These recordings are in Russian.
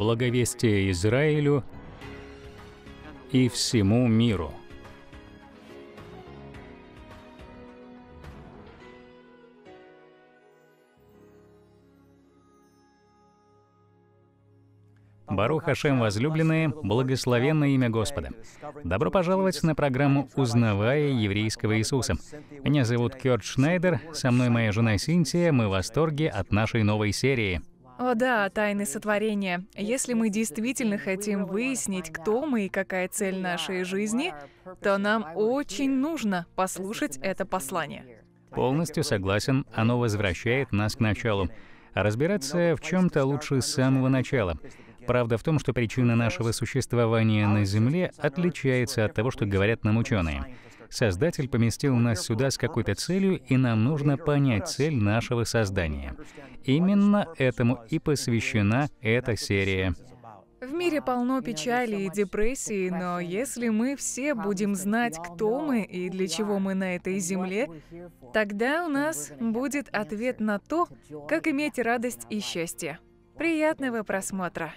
благовестие Израилю и всему миру. Барух Хашем, возлюбленные, благословенное имя Господа. Добро пожаловать на программу «Узнавая еврейского Иисуса». Меня зовут Кёрт Шнайдер, со мной моя жена Синтия, мы в восторге от нашей новой серии. О да, тайны сотворения. Если мы действительно хотим выяснить, кто мы и какая цель нашей жизни, то нам очень нужно послушать это послание. Полностью согласен, оно возвращает нас к началу. А разбираться в чем-то лучше с самого начала. Правда в том, что причина нашего существования на Земле отличается от того, что говорят нам ученые. Создатель поместил нас сюда с какой-то целью, и нам нужно понять цель нашего создания. Именно этому и посвящена эта серия. В мире полно печали и депрессии, но если мы все будем знать, кто мы и для чего мы на этой земле, тогда у нас будет ответ на то, как иметь радость и счастье. Приятного просмотра!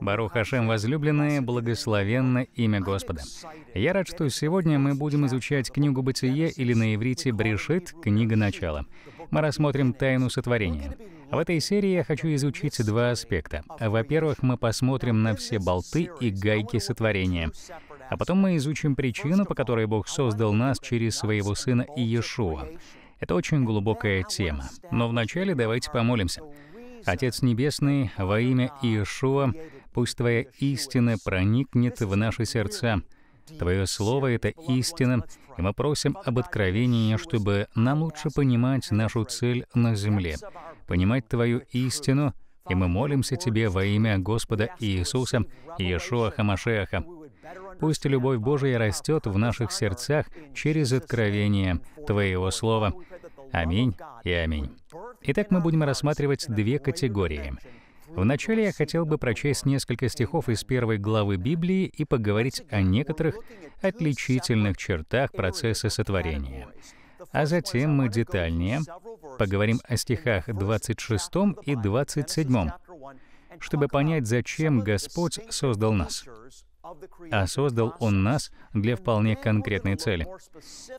Барух Хашем, возлюбленное, благословенно имя Господа. Я рад, что сегодня мы будем изучать книгу «Бытие» или на иврите «Брешит» — книга начала. Мы рассмотрим тайну сотворения. В этой серии я хочу изучить два аспекта. Во-первых, мы посмотрим на все болты и гайки сотворения. А потом мы изучим причину, по которой Бог создал нас через своего Сына Иешуа. Это очень глубокая тема. Но вначале давайте помолимся. Отец Небесный, во имя Иешуа, Пусть Твоя истина проникнет в наши сердца. Твое Слово — это истина, и мы просим об откровении, чтобы нам лучше понимать нашу цель на земле, понимать Твою истину, и мы молимся Тебе во имя Господа Иисуса Иешуа Хамашеаха. Пусть любовь Божия растет в наших сердцах через откровение Твоего Слова. Аминь и аминь. Итак, мы будем рассматривать две категории — Вначале я хотел бы прочесть несколько стихов из первой главы Библии и поговорить о некоторых отличительных чертах процесса сотворения. А затем мы детальнее поговорим о стихах 26 и 27, чтобы понять, зачем Господь создал нас. А создал Он нас для вполне конкретной цели.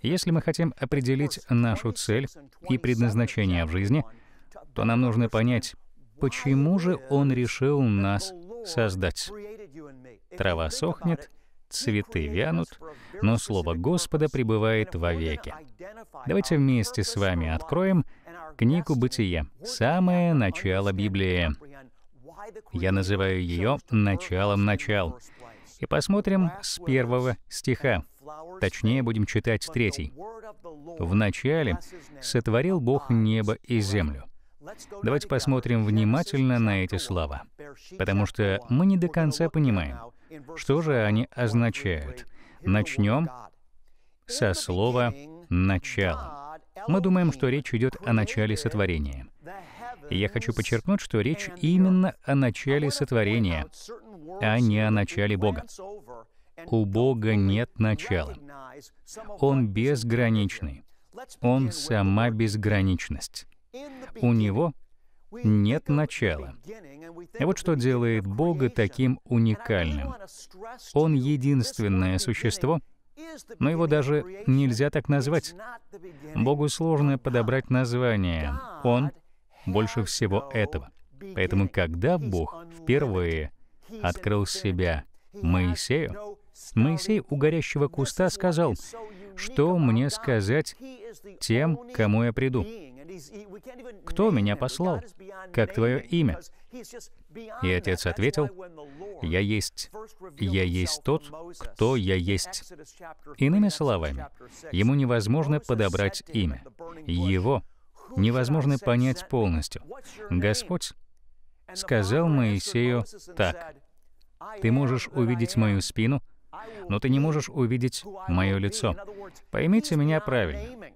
Если мы хотим определить нашу цель и предназначение в жизни, то нам нужно понять, почему же Он решил нас создать. Трава сохнет, цветы вянут, но Слово Господа пребывает вовеки. Давайте вместе с вами откроем книгу «Бытие», самое начало Библии. Я называю ее «Началом начал». И посмотрим с первого стиха. Точнее, будем читать третий. «В начале сотворил Бог небо и землю. Давайте посмотрим внимательно на эти слова, потому что мы не до конца понимаем, что же они означают. Начнем со слова «начало». Мы думаем, что речь идет о начале сотворения. я хочу подчеркнуть, что речь именно о начале сотворения, а не о начале Бога. У Бога нет начала. Он безграничный. Он сама безграничность. У него нет начала. И вот что делает Бога таким уникальным. Он единственное существо, но его даже нельзя так назвать. Богу сложно подобрать название. Он больше всего этого. Поэтому когда Бог впервые открыл себя Моисею, Моисей у горящего куста сказал, «Что мне сказать тем, кому я приду?» «Кто меня послал? Как твое имя?» И отец ответил, «Я есть. Я есть тот, кто я есть». Иными словами, ему невозможно подобрать имя. Его невозможно понять полностью. Господь сказал Моисею так, «Ты можешь увидеть мою спину, но ты не можешь увидеть мое лицо». Поймите меня правильно.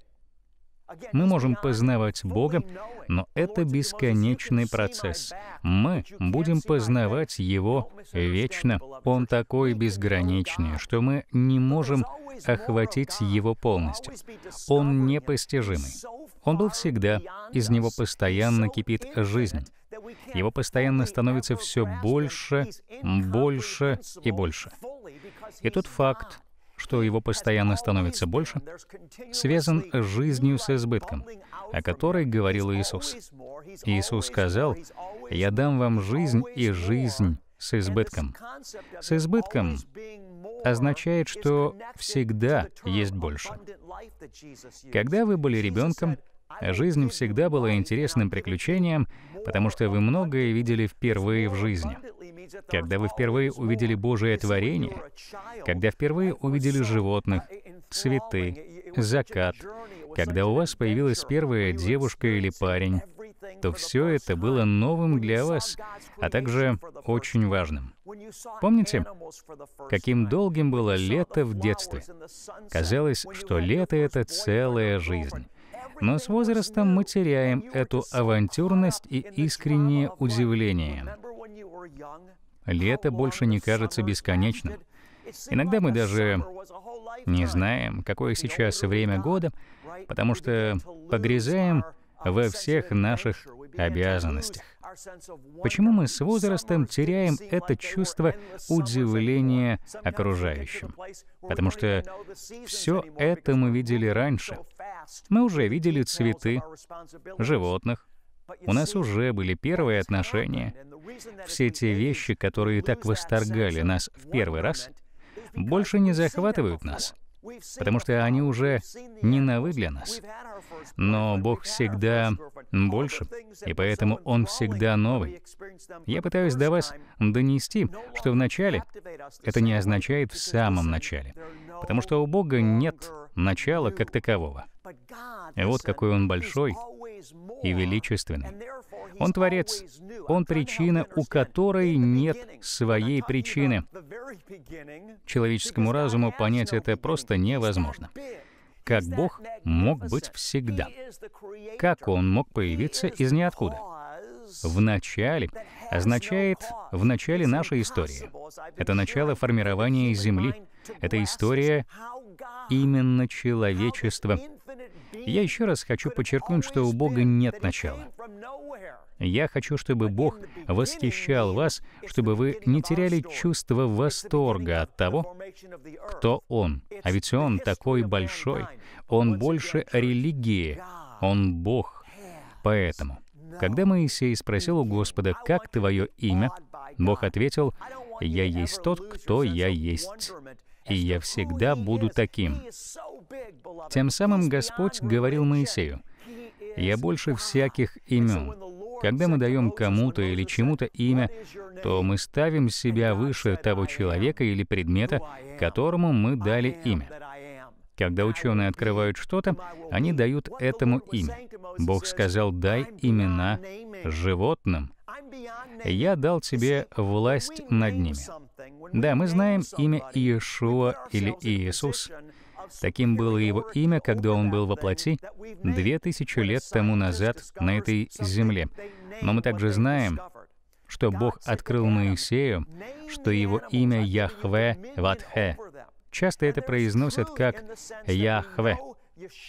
Мы можем познавать Бога, но это бесконечный процесс. Мы будем познавать Его вечно. Он такой безграничный, что мы не можем охватить Его полностью. Он непостижимый. Он был всегда, из Него постоянно кипит жизнь. Его постоянно становится все больше, больше и больше. И тот факт, что его постоянно становится больше, связан с жизнью с избытком, о которой говорил Иисус. Иисус сказал, «Я дам вам жизнь и жизнь с избытком». С избытком означает, что всегда есть больше. Когда вы были ребенком, Жизнь всегда была интересным приключением, потому что вы многое видели впервые в жизни когда вы впервые увидели Божие творение, когда впервые увидели животных, цветы, закат, когда у вас появилась первая девушка или парень, то все это было новым для вас, а также очень важным. Помните, каким долгим было лето в детстве? Казалось, что лето — это целая жизнь. Но с возрастом мы теряем эту авантюрность и искреннее удивление. Лето больше не кажется бесконечным. Иногда мы даже не знаем, какое сейчас время года, потому что погрязаем во всех наших обязанностях. Почему мы с возрастом теряем это чувство удивления окружающим? Потому что все это мы видели раньше. Мы уже видели цветы, животных, у нас уже были первые отношения. Все те вещи, которые так восторгали нас в первый раз, больше не захватывают нас потому что они уже не новы для нас. Но Бог всегда больше, и поэтому Он всегда новый. Я пытаюсь до вас донести, что в начале это не означает в самом начале, потому что у Бога нет начала как такового. Вот какой Он большой и величественный. Он Творец. Он причина, у которой нет своей причины. Человеческому разуму понять это просто невозможно. Как Бог мог быть всегда? Как Он мог появиться из ниоткуда? «в начале» означает «в начале нашей истории». Это начало формирования Земли. Это история именно человечества. Я еще раз хочу подчеркнуть, что у Бога нет начала. Я хочу, чтобы Бог восхищал вас, чтобы вы не теряли чувство восторга от того, кто Он. А ведь Он такой большой. Он больше религии. Он Бог. Поэтому, когда Моисей спросил у Господа, «Как твое имя?», Бог ответил, «Я есть тот, кто я есть, и я всегда буду таким». Тем самым Господь говорил Моисею, «Я больше всяких имен. Когда мы даем кому-то или чему-то имя, то мы ставим себя выше того человека или предмета, которому мы дали имя. Когда ученые открывают что-то, они дают этому имя. Бог сказал, дай имена животным. Я дал тебе власть над ними. Да, мы знаем имя Иешуа или Иисус, Таким было его имя, когда он был во плоти, две тысячи лет тому назад на этой земле. Но мы также знаем, что Бог открыл Моисею, что его имя Яхве Ватхе. Часто это произносят как Яхве.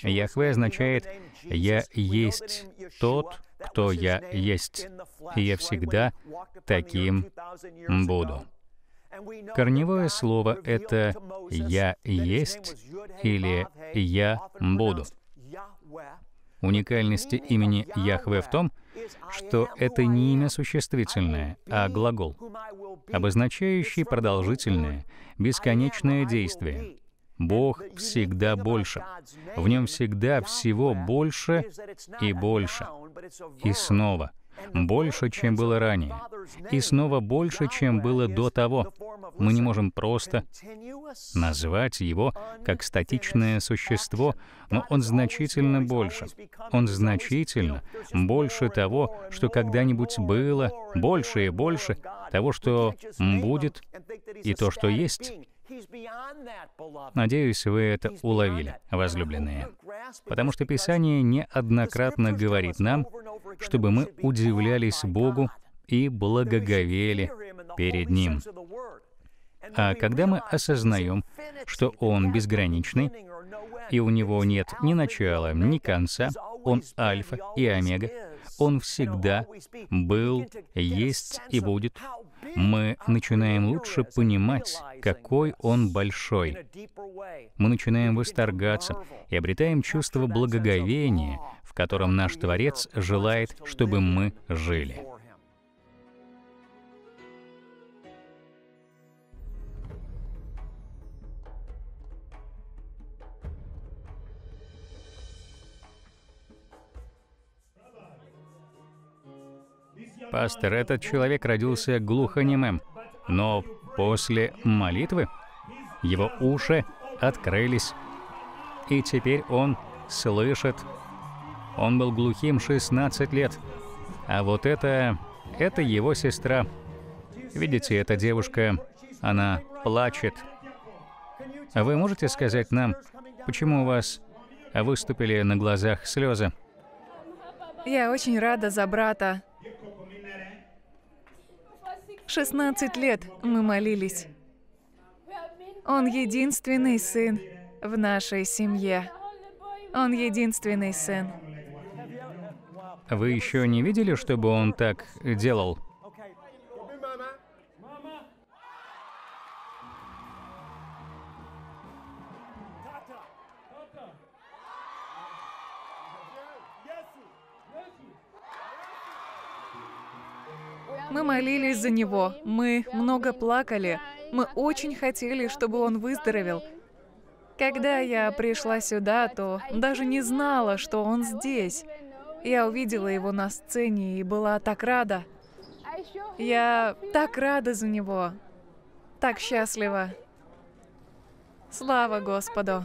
Яхве означает «Я есть тот, кто я есть, и я всегда таким буду». Корневое слово — это «я есть» или «я буду». Уникальность имени Яхве в том, что это не имя существительное, а глагол, обозначающий продолжительное, бесконечное действие. Бог всегда больше. В нем всегда всего больше и больше. И снова — больше, чем было ранее, и снова больше, чем было до того. Мы не можем просто назвать его как статичное существо, но он значительно больше. Он значительно больше того, что когда-нибудь было, больше и больше того, что будет, и то, что есть. Надеюсь, вы это уловили, возлюбленные. Потому что Писание неоднократно говорит нам, чтобы мы удивлялись Богу и благоговели перед Ним. А когда мы осознаем, что Он безграничный, и у Него нет ни начала, ни конца, Он альфа и омега, Он всегда был, есть и будет, мы начинаем лучше понимать, какой Он большой. Мы начинаем восторгаться и обретаем чувство благоговения в котором наш Творец желает, чтобы мы жили. Пастор, этот человек родился глухонемым, но после молитвы его уши открылись, и теперь он слышит он был глухим 16 лет. А вот это... это его сестра. Видите, эта девушка, она плачет. Вы можете сказать нам, почему у вас выступили на глазах слезы? Я очень рада за брата. 16 лет мы молились. Он единственный сын в нашей семье. Он единственный сын. Вы еще не видели, чтобы он так делал? Мы молились за него, мы много плакали, мы очень хотели, чтобы он выздоровел. Когда я пришла сюда, то даже не знала, что он здесь. Я увидела его на сцене и была так рада. Я так рада за него. Так счастлива. Слава Господу!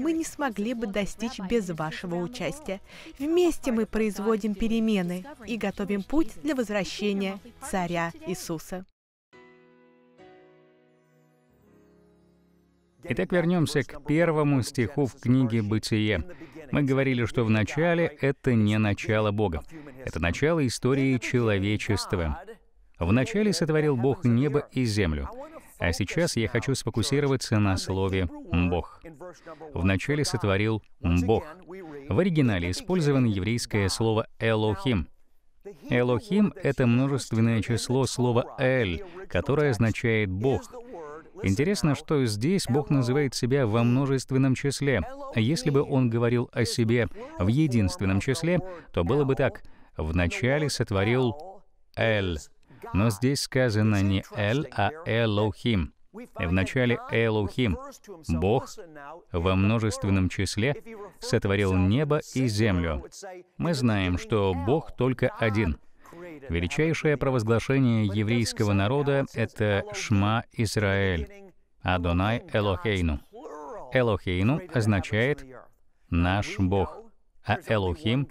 мы не смогли бы достичь без вашего участия. Вместе мы производим перемены и готовим путь для возвращения Царя Иисуса. Итак, вернемся к первому стиху в книге «Бытие». Мы говорили, что в начале это не начало Бога. Это начало истории человечества. В начале сотворил Бог небо и землю. А сейчас я хочу сфокусироваться на слове «Бог». Вначале сотворил «Бог». В оригинале использовано еврейское слово «Элохим». «Элохим» — это множественное число слова «эль», которое означает «Бог». Интересно, что здесь Бог называет себя во множественном числе. Если бы Он говорил о себе в единственном числе, то было бы так. «Вначале сотворил Эль». Но здесь сказано не «эль», а «элохим». В начале «элохим» Бог во множественном числе сотворил небо и землю. Мы знаем, что Бог только один. Величайшее провозглашение еврейского народа — это «Шма Израиль», «Адонай Элохейну». «Элохейну» означает «наш Бог», а «Элохим»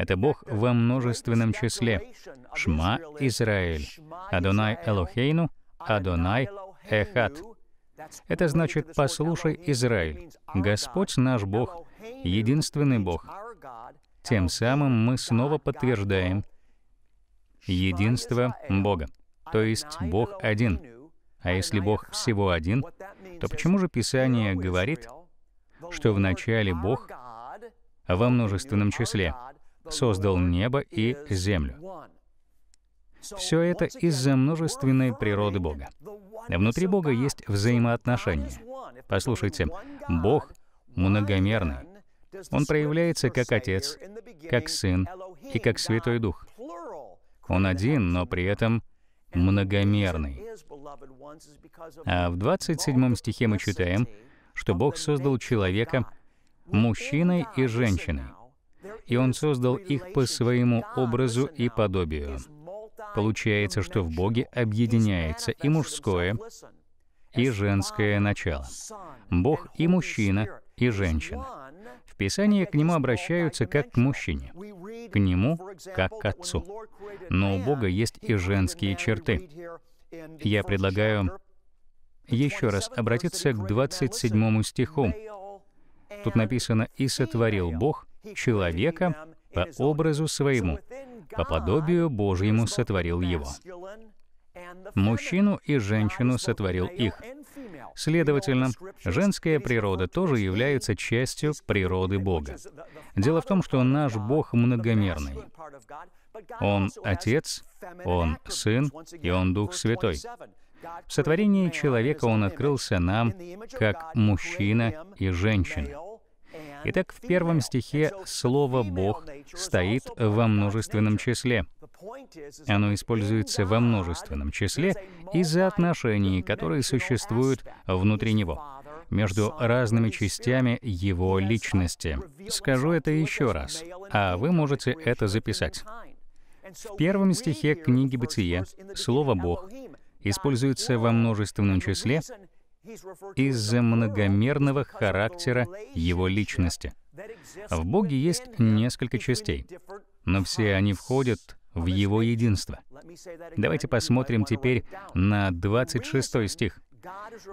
Это Бог во множественном числе. Шма Израиль. Адонай Элохейну, Адонай Эхат. Это значит «послушай, Израиль». Господь наш Бог, единственный Бог. Тем самым мы снова подтверждаем единство Бога. То есть Бог один. А если Бог всего один, то почему же Писание говорит, что вначале Бог во множественном числе, создал небо и землю. Все это из-за множественной природы Бога. Внутри Бога есть взаимоотношения. Послушайте, Бог многомерный. Он проявляется как Отец, как Сын и как Святой Дух. Он один, но при этом многомерный. А в 27 стихе мы читаем, что Бог создал человека мужчиной и женщиной и Он создал их по своему образу и подобию. Получается, что в Боге объединяется и мужское, и женское начало. Бог и мужчина, и женщина. В Писании к нему обращаются как к мужчине, к нему как к отцу. Но у Бога есть и женские черты. Я предлагаю еще раз обратиться к 27 стиху. Тут написано «И сотворил Бог человека по образу своему, по подобию Божьему сотворил его. Мужчину и женщину сотворил их. Следовательно, женская природа тоже является частью природы Бога. Дело в том, что наш Бог многомерный. Он Отец, Он Сын и Он Дух Святой. В сотворении человека Он открылся нам как мужчина и женщина. Итак, в первом стихе слово «Бог» стоит во множественном числе. Оно используется во множественном числе из-за отношений, которые существуют внутри него, между разными частями его личности. Скажу это еще раз, а вы можете это записать. В первом стихе книги Бытия слово «Бог» используется во множественном числе из-за многомерного характера его личности. В Боге есть несколько частей, но все они входят в его единство. Давайте посмотрим теперь на 26 стих.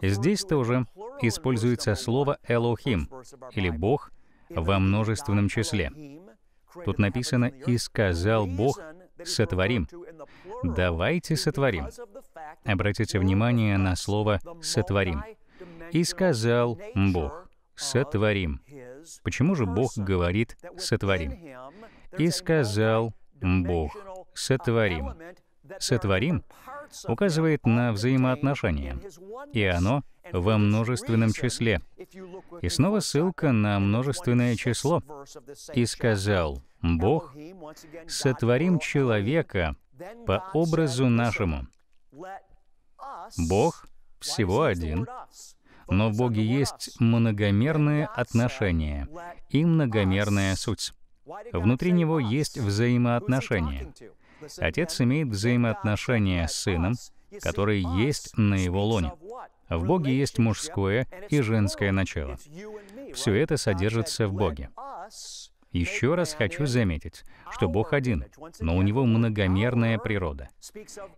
Здесь тоже используется слово «элохим» или «бог» во множественном числе. Тут написано «и сказал Бог сотворим. Давайте сотворим. Обратите внимание на слово «сотворим». «И сказал Бог, сотворим». Почему же Бог говорит «сотворим»? «И сказал Бог, сотворим». «Сотворим» указывает на взаимоотношения, и оно во множественном числе. И снова ссылка на множественное число. «И сказал Бог, сотворим человека по образу нашему». Бог всего один, но в Боге есть многомерные отношения и многомерная суть. Внутри него есть взаимоотношения. Отец имеет взаимоотношения с сыном, который есть на его лоне. В Боге есть мужское и женское начало. Все это содержится в Боге. Еще раз хочу заметить, что Бог один, но у Него многомерная природа.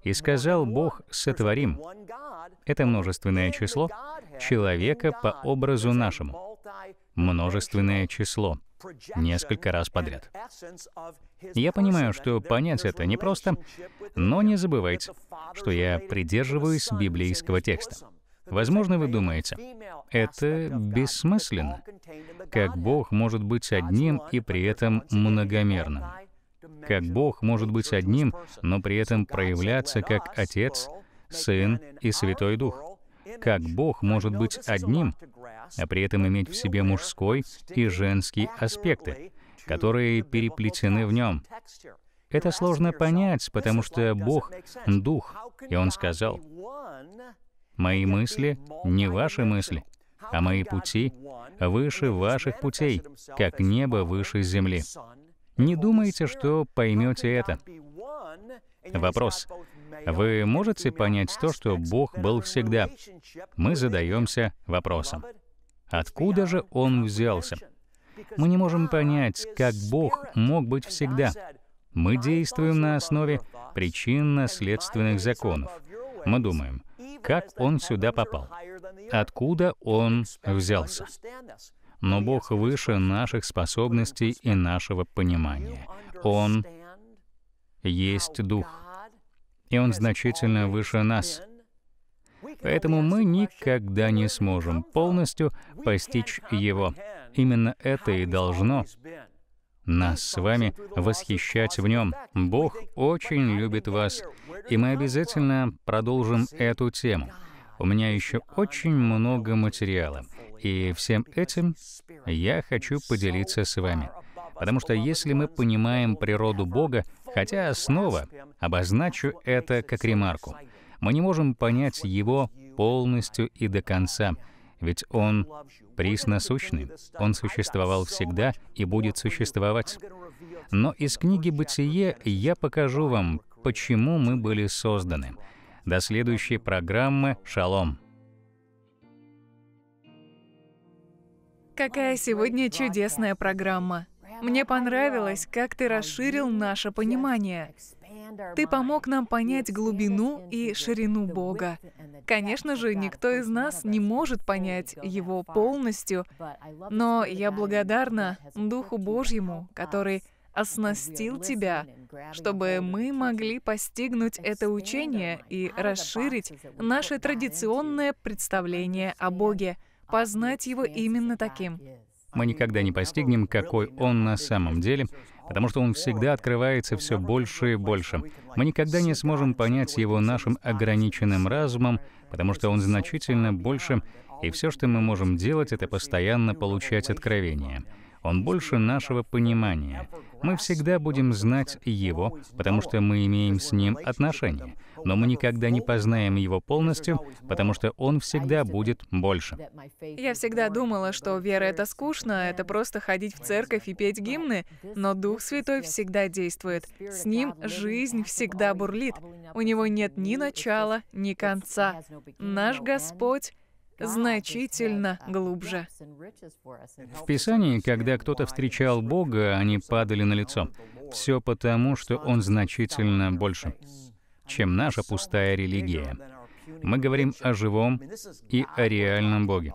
«И сказал Бог, сотворим» — это множественное число — человека по образу нашему множественное число несколько раз подряд. Я понимаю, что понять это непросто, но не забывайте, что я придерживаюсь библейского текста. Возможно, вы думаете, это бессмысленно, как Бог может быть одним и при этом многомерным, как Бог может быть одним, но при этом проявляться как Отец, Сын и Святой Дух. Как Бог может быть одним, а при этом иметь в себе мужской и женский аспекты, которые переплетены в нем? Это сложно понять, потому что Бог — Дух, и Он сказал, «Мои мысли — не ваши мысли, а мои пути выше ваших путей, как небо выше земли». Не думайте, что поймете это. Вопрос, вы можете понять то, что Бог был всегда? Мы задаемся вопросом, откуда же Он взялся? Мы не можем понять, как Бог мог быть всегда. Мы действуем на основе причинно-следственных законов. Мы думаем, как Он сюда попал, откуда Он взялся. Но Бог выше наших способностей и нашего понимания. Он есть Дух и он значительно выше нас. Поэтому мы никогда не сможем полностью постичь его. Именно это и должно нас с вами восхищать в нем. Бог очень любит вас, и мы обязательно продолжим эту тему. У меня еще очень много материала, и всем этим я хочу поделиться с вами. Потому что если мы понимаем природу Бога, Хотя снова обозначу это как ремарку. Мы не можем понять его полностью и до конца, ведь он присносущный, он существовал всегда и будет существовать. Но из книги «Бытие» я покажу вам, почему мы были созданы. До следующей программы «Шалом». Какая сегодня чудесная программа! Мне понравилось, как ты расширил наше понимание. Ты помог нам понять глубину и ширину Бога. Конечно же, никто из нас не может понять Его полностью, но я благодарна Духу Божьему, который оснастил тебя, чтобы мы могли постигнуть это учение и расширить наше традиционное представление о Боге, познать Его именно таким мы никогда не постигнем, какой он на самом деле, потому что он всегда открывается все больше и больше. Мы никогда не сможем понять его нашим ограниченным разумом, потому что он значительно больше, и все, что мы можем делать, это постоянно получать откровения. Он больше нашего понимания. Мы всегда будем знать Его, потому что мы имеем с Ним отношения, но мы никогда не познаем Его полностью, потому что Он всегда будет больше. Я всегда думала, что вера — это скучно, это просто ходить в церковь и петь гимны, но Дух Святой всегда действует. С Ним жизнь всегда бурлит. У Него нет ни начала, ни конца. Наш Господь — значительно глубже. В Писании, когда кто-то встречал Бога, они падали на лицо. Все потому, что Он значительно больше, чем наша пустая религия. Мы говорим о живом и о реальном Боге.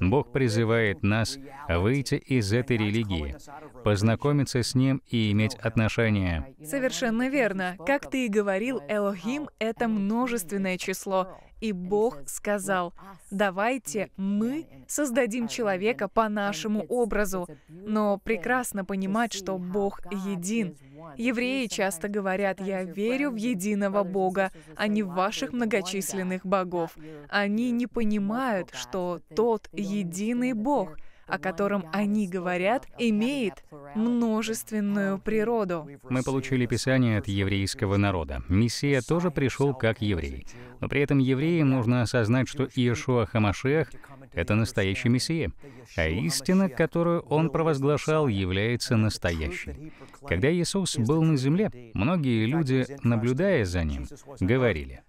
Бог призывает нас выйти из этой религии, познакомиться с Ним и иметь отношения. Совершенно верно. Как ты и говорил, Элохим — это множественное число. И Бог сказал, давайте мы создадим человека по нашему образу. Но прекрасно понимать, что Бог един. Евреи часто говорят, я верю в единого Бога, а не в ваших многочисленных богов. Они не понимают, что тот единый Бог — о котором они говорят, имеет множественную природу. Мы получили Писание от еврейского народа. Мессия тоже пришел как еврей. Но при этом евреям нужно осознать, что Иешуа Хамашех — это настоящий Мессия, а истина, которую он провозглашал, является настоящей. Когда Иисус был на земле, многие люди, наблюдая за ним, говорили,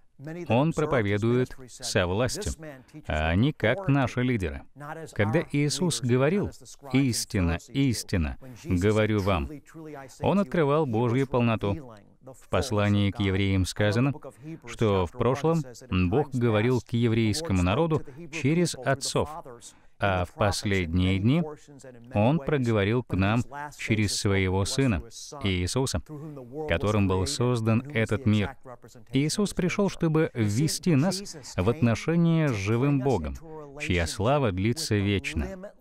он проповедует со властью, а не как наши лидеры. Когда Иисус говорил «Истина, истина, говорю вам», Он открывал Божью полноту. В послании к евреям сказано, что в прошлом Бог говорил к еврейскому народу через отцов, а в последние дни Он проговорил к нам через Своего Сына, Иисуса, которым был создан этот мир. Иисус пришел, чтобы ввести нас в отношения с живым Богом, чья слава длится вечно.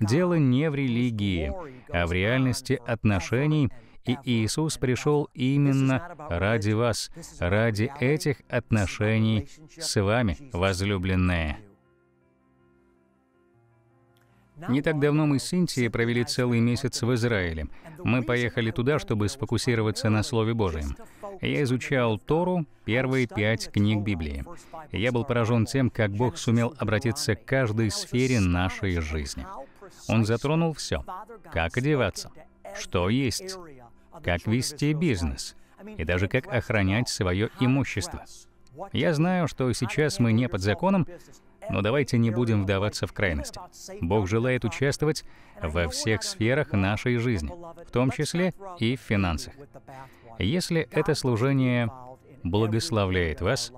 Дело не в религии, а в реальности отношений и Иисус пришел именно ради вас, ради этих отношений с вами, возлюбленные. Не так давно мы с Синтией провели целый месяц в Израиле. Мы поехали туда, чтобы сфокусироваться на Слове Божьем. Я изучал Тору, первые пять книг Библии. Я был поражен тем, как Бог сумел обратиться к каждой сфере нашей жизни. Он затронул все. Как одеваться, что есть, как вести бизнес и даже как охранять свое имущество. Я знаю, что сейчас мы не под законом, но давайте не будем вдаваться в крайности. Бог желает участвовать во всех сферах нашей жизни, в том числе и в финансах. Если это служение благословляет вас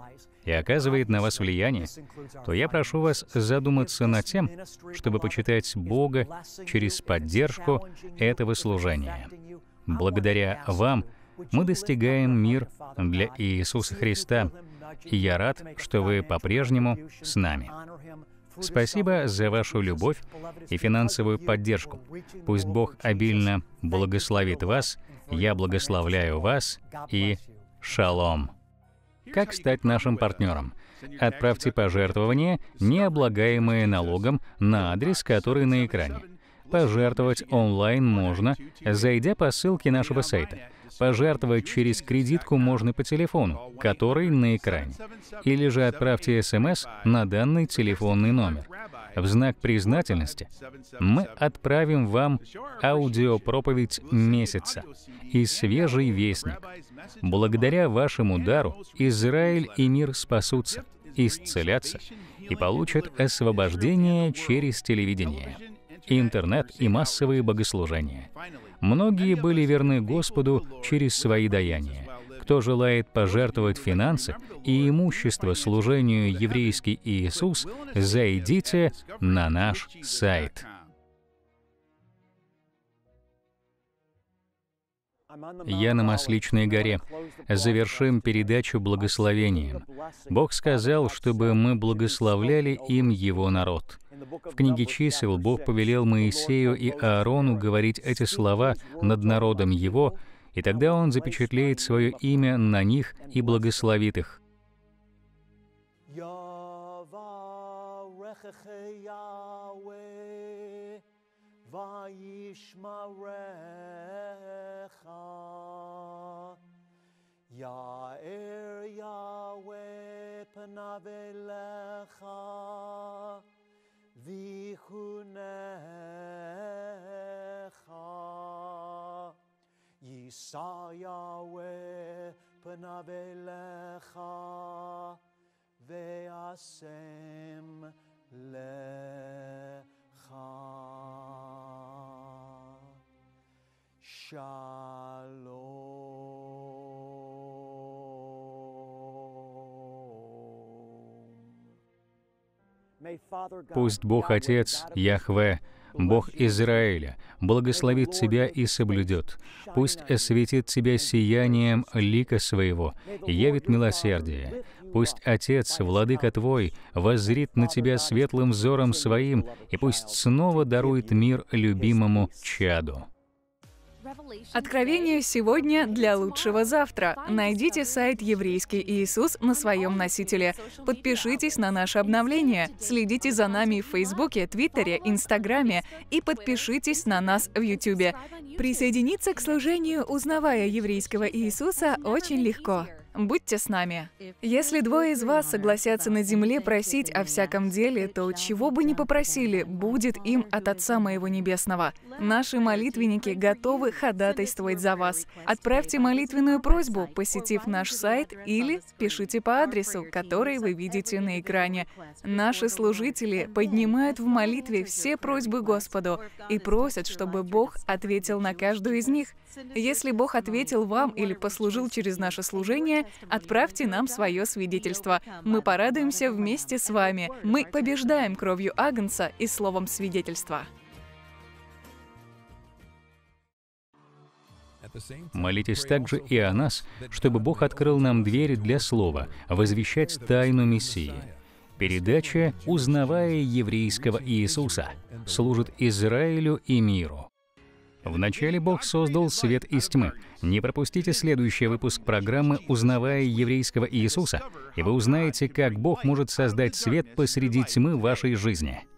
и оказывает на вас влияние, то я прошу вас задуматься над тем, чтобы почитать Бога через поддержку этого служения. Благодаря вам мы достигаем мир для Иисуса Христа — и я рад, что вы по-прежнему с нами. Спасибо за вашу любовь и финансовую поддержку. Пусть Бог обильно благословит вас, я благословляю вас и шалом. Как стать нашим партнером? Отправьте пожертвования, не облагаемые налогом, на адрес, который на экране. Пожертвовать онлайн можно, зайдя по ссылке нашего сайта – Пожертвовать через кредитку можно по телефону, который на экране. Или же отправьте СМС на данный телефонный номер. В знак признательности мы отправим вам аудиопроповедь месяца и свежий вестник. Благодаря вашему дару Израиль и мир спасутся, исцелятся и получат освобождение через телевидение, интернет и массовые богослужения. Многие были верны Господу через свои даяния. Кто желает пожертвовать финансы и имущество служению «Еврейский Иисус», зайдите на наш сайт. Я на Масличной горе. Завершим передачу благословением. Бог сказал, чтобы мы благословляли им Его народ. В книге чисел Бог повелел Моисею и Аарону говорить эти слова над народом его, и тогда он запечатлеет свое имя на них и благословит их. Ya'er Yahweh panav elecha ויחונך יישא יהוה פניו אליך וישם לך. שלום Пусть Бог Отец, Яхве, Бог Израиля, благословит тебя и соблюдет. Пусть осветит тебя сиянием лика своего, явит милосердие. Пусть Отец, Владыка Твой, воззрит на Тебя светлым взором Своим, и пусть снова дарует мир любимому чаду. Откровение сегодня для лучшего завтра. Найдите сайт «Еврейский Иисус» на своем носителе. Подпишитесь на наше обновление. Следите за нами в Фейсбуке, Твиттере, Инстаграме и подпишитесь на нас в Ютубе. Присоединиться к служению, узнавая еврейского Иисуса, очень легко. Будьте с нами. Если двое из вас согласятся на земле просить о всяком деле, то чего бы ни попросили, будет им от Отца Моего Небесного. Наши молитвенники готовы ходатайствовать за вас. Отправьте молитвенную просьбу, посетив наш сайт, или пишите по адресу, который вы видите на экране. Наши служители поднимают в молитве все просьбы Господу и просят, чтобы Бог ответил на каждую из них. Если Бог ответил вам или послужил через наше служение, обсуждения, отправьте нам свое свидетельство. Мы порадуемся вместе с вами. Мы побеждаем кровью Агнца и словом свидетельства. Молитесь также и о нас, чтобы Бог открыл нам двери для слова, возвещать тайну Мессии. Передача «Узнавая еврейского Иисуса» служит Израилю и миру. Вначале Бог создал свет из тьмы. Не пропустите следующий выпуск программы «Узнавая еврейского Иисуса», и вы узнаете, как Бог может создать свет посреди тьмы вашей жизни.